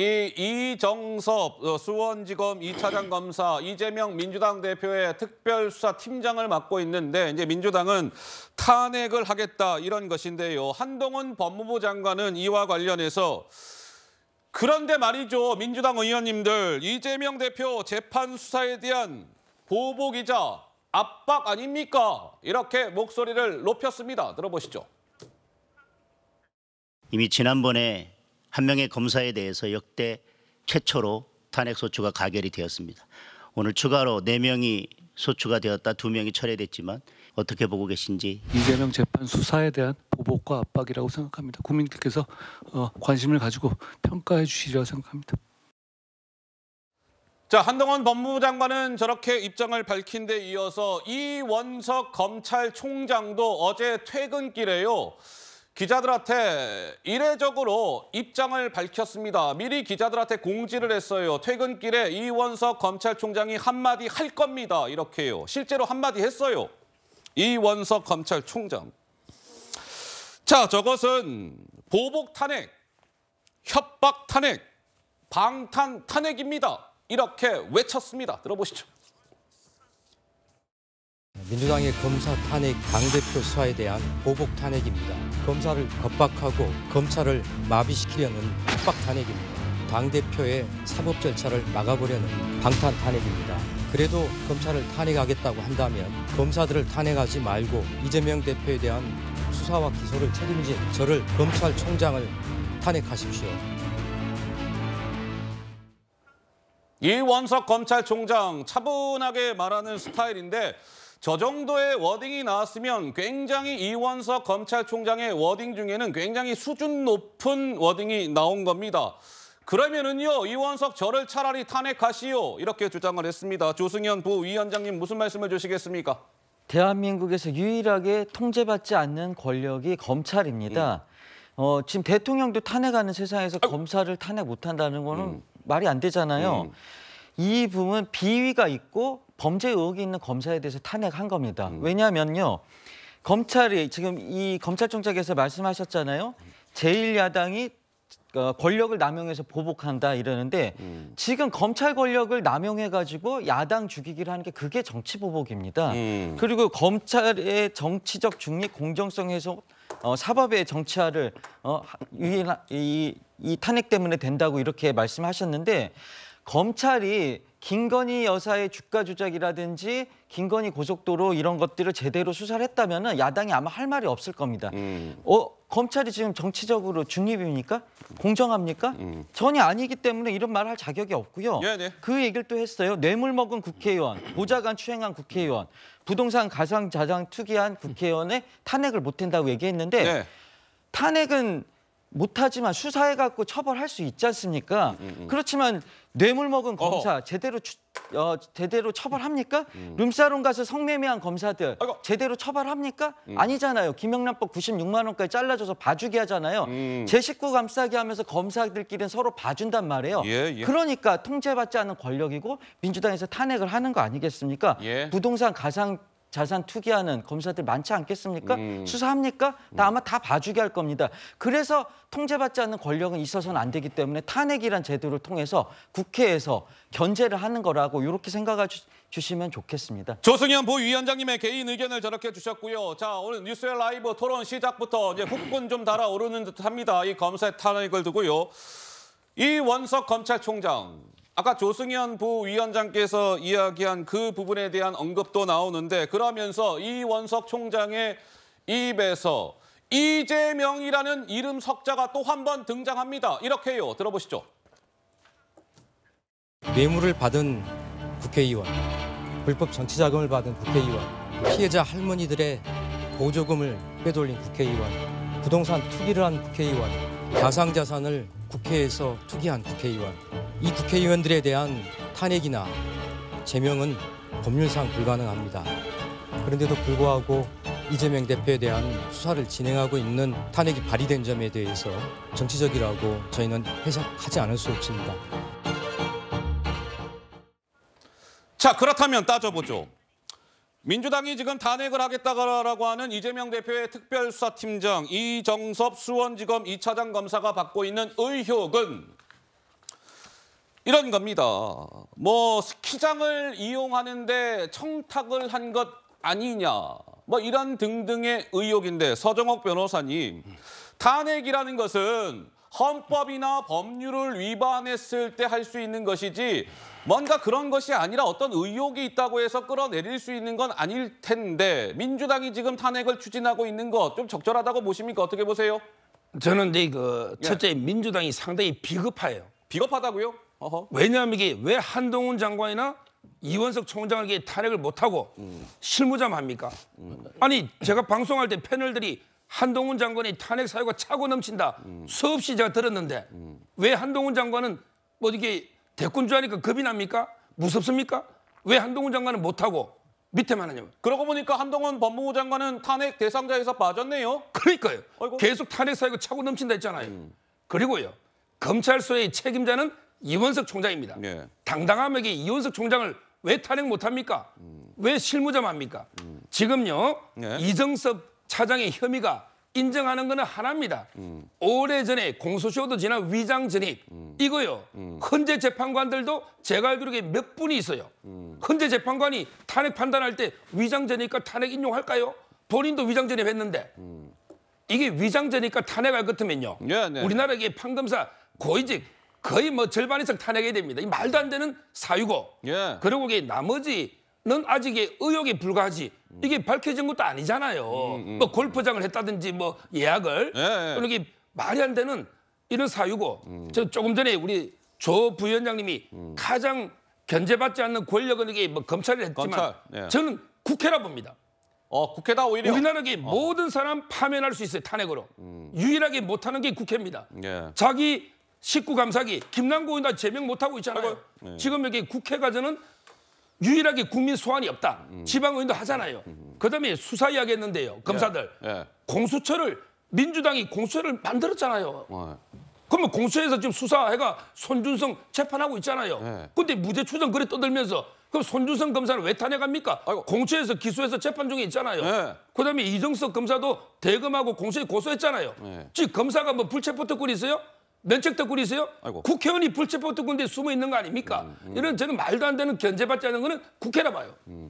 이 이정섭 어, 수원지검 2차장 검사 이재명 민주당 대표의 특별수사팀장을 맡고 있는데 이제 민주당은 탄핵을 하겠다 이런 것인데요. 한동훈 법무부 장관은 이와 관련해서 그런데 말이죠. 민주당 의원님들 이재명 대표 재판 수사에 대한 보복이자 압박 아닙니까? 이렇게 목소리를 높였습니다. 들어보시죠. 이미 지난번에 한 명의 검사에 대해서 역대 최초로 탄핵소추가 가결이 되었습니다. 오늘 추가로 4명이 소추가 되었다, 2명이 철회됐지만 어떻게 보고 계신지 이재명 재판 수사에 대한 보복과 압박이라고 생각합니다. 국민들께서 어, 관심을 가지고 평가해 주시리라 생각합니다. 자 한동훈 법무부 장관은 저렇게 입장을 밝힌 데 이어서 이원석 검찰총장도 어제 퇴근길에요. 기자들한테 이례적으로 입장을 밝혔습니다. 미리 기자들한테 공지를 했어요. 퇴근길에 이원석 검찰총장이 한마디 할 겁니다. 이렇게요. 실제로 한마디 했어요. 이원석 검찰총장. 자, 저것은 보복 탄핵, 협박 탄핵, 방탄 탄핵입니다. 이렇게 외쳤습니다. 들어보시죠. 민주당의 검사 탄핵 당대표 수사에 대한 보복 탄핵입니다. 검사를 겁박하고 검찰을 마비시키려는 협박 탄핵입니다. 당대표의 사법 절차를 막아보려는 방탄 탄핵입니다. 그래도 검찰을 탄핵하겠다고 한다면 검사들을 탄핵하지 말고 이재명 대표에 대한 수사와 기소를 책임진 저를 검찰총장을 탄핵하십시오. 이원석 검찰총장 차분하게 말하는 스타일인데 저 정도의 워딩이 나왔으면 굉장히 이원석 검찰총장의 워딩 중에는 굉장히 수준 높은 워딩이 나온 겁니다. 그러면은요 이원석 저를 차라리 탄핵하시오 이렇게 주장을 했습니다. 조승현 부위원장님 무슨 말씀을 주시겠습니까? 대한민국에서 유일하게 통제받지 않는 권력이 검찰입니다. 음. 어, 지금 대통령도 탄핵하는 세상에서 아유. 검사를 탄핵 못한다는 거는 음. 말이 안 되잖아요. 음. 이 부분 비위가 있고 범죄 의혹이 있는 검사에 대해서 탄핵한 겁니다. 음. 왜냐하면요. 검찰이 지금 이 검찰총장께서 말씀하셨잖아요. 제일야당이 어, 권력을 남용해서 보복한다 이러는데 음. 지금 검찰 권력을 남용해가지고 야당 죽이기를 하는 게 그게 정치 보복입니다. 음. 그리고 검찰의 정치적 중립 공정성 에서 어, 사법의 정치화를 어, 이, 이, 이 탄핵 때문에 된다고 이렇게 말씀하셨는데 검찰이 김건희 여사의 주가 조작이라든지 김건희 고속도로 이런 것들을 제대로 수사를 했다면 야당이 아마 할 말이 없을 겁니다. 음. 어, 검찰이 지금 정치적으로 중립입니까? 공정합니까? 음. 전혀 아니기 때문에 이런 말을 할 자격이 없고요. 예, 네. 그 얘기를 또 했어요. 뇌물 먹은 국회의원, 보좌관 추행한 국회의원, 부동산 가상 자장 투기한 국회의원의 탄핵을 못 한다고 얘기했는데 네. 탄핵은 못하지만 수사해갖고 처벌할 수 있지 않습니까? 음, 음. 음. 그렇지만 뇌물 먹은 어. 검사 어 제대로 추, 어, 제대로 처벌합니까? 음. 음. 룸사롱 가서 성매매한 검사들 아이고. 제대로 처벌합니까? 음. 아니잖아요. 김영란법 96만 원까지 잘라줘서 봐주기 하잖아요. 제 식구 감싸기 하면서 검사들끼리는 서로 봐준단 말이에요. 예, 예. 그러니까 통제받지 않은 권력이고 민주당에서 탄핵을 하는 거 아니겠습니까? 예. 부동산 가상 자산 투기하는 검사들 많지 않겠습니까? 음. 수사합니까? 다 아마 다 봐주게 할 겁니다. 그래서 통제받지 않는 권력은 있어서는 안 되기 때문에 탄핵이란 제도를 통해서 국회에서 견제를 하는 거라고 이렇게 생각해 주시면 좋겠습니다. 조승현 부위원장님의 개인 의견을 저렇게 주셨고요. 자 오늘 뉴스의 라이브 토론 시작부터 이제 국군 좀 달아오르는 듯합니다. 이검사 탄핵을 두고요. 이원석 검찰총장 아까 조승현 부위원장께서 이야기한 그 부분에 대한 언급도 나오는데 그러면서 이원석 총장의 입에서 이재명이라는 이름 석자가 또 한 번 등장합니다. 이렇게요. 들어보시죠. 뇌물을 받은 국회의원, 불법 정치자금을 받은 국회의원, 피해자 할머니들의 보조금을 빼돌린 국회의원, 부동산 투기를 한 국회의원, 가상자산을 국회에서 투기한 국회의원 이 국회의원들에 대한 탄핵이나 제명은 법률상 불가능합니다. 그런데도 불구하고 이재명 대표에 대한 수사를 진행하고 있는 탄핵이 발의된 점에 대해서 정치적이라고 저희는 해석하지 않을 수 없습니다. 자, 그렇다면 따져보죠. 민주당이 지금 단핵을 하겠다고 하는 이재명 대표의 특별수사팀장 이정섭 수원지검 2차장 검사가 받고 있는 의혹은 이런 겁니다. 뭐 스키장을 이용하는데 청탁을 한 것 아니냐. 뭐 이런 등등의 의혹인데 서정옥 변호사님 탄핵이라는 것은 헌법이나 법률을 위반했을 때 할 수 있는 것이지 뭔가 그런 것이 아니라 어떤 의혹이 있다고 해서 끌어내릴 수 있는 건 아닐 텐데 민주당이 지금 탄핵을 추진하고 있는 것 좀 적절하다고 보십니까? 어떻게 보세요? 저는 이제 그 예. 첫째 예. 민주당이 상당히 비겁해요. 비겁하다고요? 어허. 왜냐하면 이게 왜 한동훈 장관이나 이원석 총장에게 탄핵을 못하고 음. 실무자만 합니까? 음. 아니 제가 방송할 때 패널들이 한동훈 장관의 탄핵 사유가 차고 넘친다. 음. 수없이 제가 들었는데 음. 왜 한동훈 장관은 뭐 이게 대권 주하니까 겁이 납니까? 무섭습니까? 왜 한동훈 장관은 못하고 밑에만 하냐고 그러고 보니까 한동훈 법무부 장관은 탄핵 대상자에서 빠졌네요. 그러니까요. 어이구. 계속 탄핵 사유가 차고 넘친다 했잖아요. 음. 그리고요. 검찰소의 책임자는 이원석 총장입니다. 예. 당당함에게 이원석 총장을 왜 탄핵 못합니까? 왜 실무자만 합니까? 지금요. 예. 이정섭 차장의 혐의가 인정하는 거는 하나입니다. 음. 오래전에 공소시효도 지난 위장 전입 음. 이거요. 음. 헌재 재판관들도 제가 알기로 몇 분이 있어요. 헌재 재판관이 탄핵 판단할 때 위장 전입과 탄핵 인용할까요? 본인도 위장 전입했는데 이게 위장 전입과 탄핵할 것같으면요 네, 네. 네. 우리나라 의 판검사 고위직 거의 뭐 절반 이상 탄핵이 됩니다. 이 말도 안 되는 사유고. 예. 그리고 이게 나머지 는 아직 의혹에 불과하지. 이게 밝혀진 것도 아니잖아요. 음, 음. 뭐 골프장을 했다든지 뭐 예약을. 예, 예. 이렇게 말이 안 되는 이런 사유고. 음. 저 조금 전에 우리 조 부위원장님이 음. 가장 견제받지 않는 권력은 이게 뭐 검찰을 했지만 검찰, 예. 저는 국회라 봅니다. 어, 국회다 오히려. 우리나라의 어. 모든 사람 파면할 수 있어요, 탄핵으로. 음. 유일하게 못하는 게 국회입니다. 예. 자기 식구 감사기 김남국이나 제명 못하고 있잖아요. 어, 예. 지금 여기 국회가 저는 유일하게 국민 소환이 없다. 음. 지방의원도 하잖아요. 음, 음. 그다음에 수사 이야기했는데요. 예, 검사들 예, 예. 공수처를 민주당이 공수처를 만들었잖아요. 어, 예. 그러면 공수처에서 지금 수사해가 손준성 재판하고 있잖아요. 예. 근데 무죄 추정 그래 떠들면서 그럼 손준성 검사는 왜 탄핵합니까? 아이고. 공수처에서 기소해서 재판 중에 있잖아요. 예. 그다음에 이정석 검사도 대검하고 공수처에 고소했잖아요. 예. 지금 검사가 뭐 불체포 특권이 있어요? 면책 덕분이세요? 아이고. 국회의원이 불체포 특군대에 숨어 있는 거 아닙니까? 음, 음. 이런 저는 말도 안 되는 견제받지 않은 거는 국회라 봐요. 음.